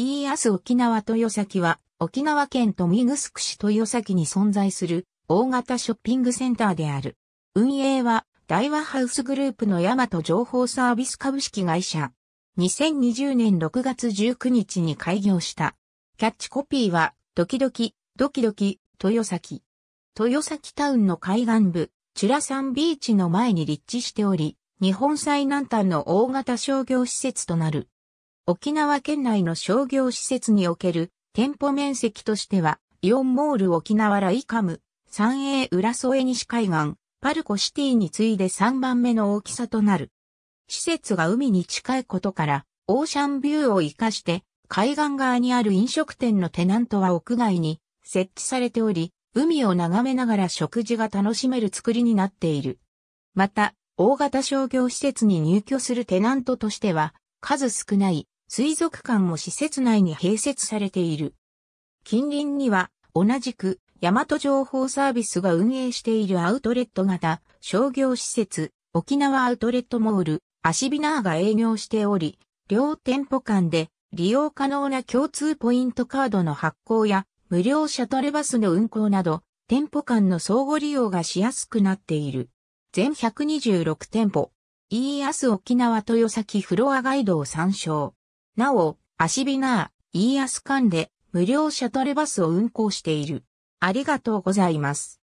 イーアス沖縄豊崎は、沖縄県と見城市豊崎に存在する大型ショッピングセンターである。運営は、大和ハウスグループの大和情報サービス株式会社。2020年6月19日に開業した。キャッチコピーは、ドキドキ、ドキドキ、豊崎。豊崎タウンの海岸部、チュラサンビーチの前に立地しており、日本最南端の大型商業施設となる。沖縄県内の商業施設における店舗面積としては、イオンモール沖縄ライカム、三栄浦添西海岸、パルコシティに次いで3番目の大きさとなる。施設が海に近いことから、オーシャンビューを活かして、海岸側にある飲食店のテナントは屋外に設置されており、海を眺めながら食事が楽しめる作りになっている。また、大型商業施設に入居するテナントとしては、数少ない水族館も施設内に併設されている。近隣には、同じく、大和情報サービスが運営しているアウトレット型商業施設、沖縄アウトレットモール、アシビナーが営業しており、両店舗間で利用可能な共通ポイントカードの発行や無料シャトルバスの運行など、店舗間の相互利用がしやすくなっている。全126店舗、EAS 沖縄豊崎フロアガイドを参照。なお、足びなー、イーアス間で無料シャトルバスを運行している。ありがとうございます。